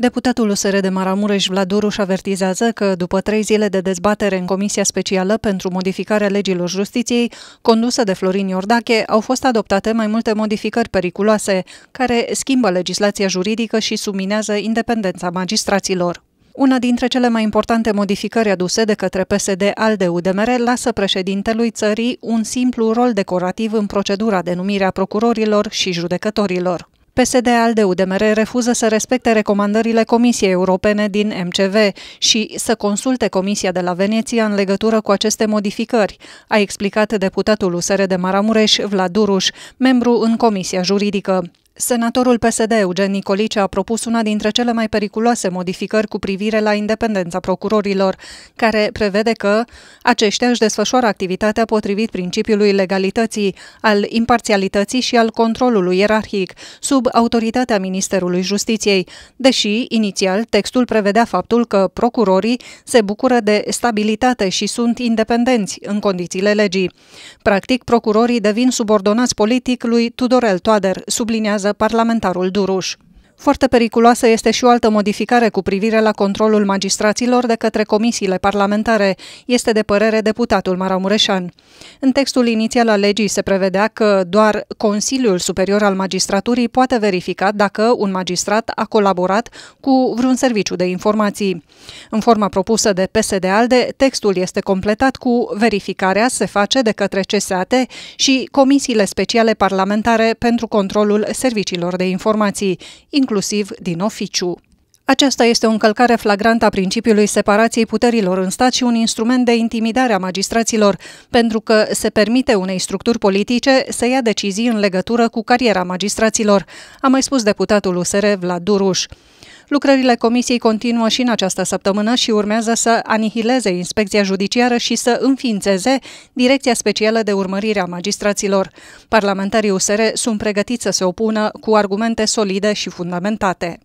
Deputatul USR de Maramureș Vladoruș avertizează că, după trei zile de dezbatere în Comisia Specială pentru modificarea legilor justiției, condusă de Florin Iordache, au fost adoptate mai multe modificări periculoase, care schimbă legislația juridică și subminează independența magistraților. Una dintre cele mai importante modificări aduse de către PSD al de UDMR lasă președintelui țării un simplu rol decorativ în procedura de numire a procurorilor și judecătorilor. PSD-ALDE-UDMR refuză să respecte recomandările Comisiei Europene din MCV și să consulte Comisia de la Veneția în legătură cu aceste modificări, a explicat deputatul USR de Maramureș, Vlad Duruș, membru în Comisia Juridică. Senatorul PSD Eugen Nicolice a propus una dintre cele mai periculoase modificări cu privire la independența procurorilor, care prevede că aceștia își desfășoară activitatea potrivit principiului legalității, al imparțialității și al controlului ierarhic, sub autoritatea Ministerului Justiției, deși, inițial, textul prevedea faptul că procurorii se bucură de stabilitate și sunt independenți în condițiile legii. Practic, procurorii devin subordonați politic lui Tudorel Toader, sublinează parlamentarul Duruș. Foarte periculoasă este și o altă modificare cu privire la controlul magistraților de către comisiile parlamentare, este de părere deputatul Maramureșan. În textul inițial al legii se prevedea că doar Consiliul Superior al Magistraturii poate verifica dacă un magistrat a colaborat cu vreun serviciu de informații. În forma propusă de PSD-ALDE, textul este completat cu verificarea se face de către CSAT și comisiile speciale parlamentare pentru controlul serviciilor de informații, inclusiv din oficiu. Aceasta este o încălcare flagrantă a principiului separației puterilor în stat și un instrument de intimidare a magistraților, pentru că se permite unei structuri politice să ia decizii în legătură cu cariera magistraților, a mai spus deputatul USR Vlad Duruș. Lucrările comisiei continuă și în această săptămână și urmează să anihileze inspecția judiciară și să înființeze Direcția Specială de Urmărire a Magistraților. Parlamentarii USR sunt pregătiți să se opună cu argumente solide și fundamentate.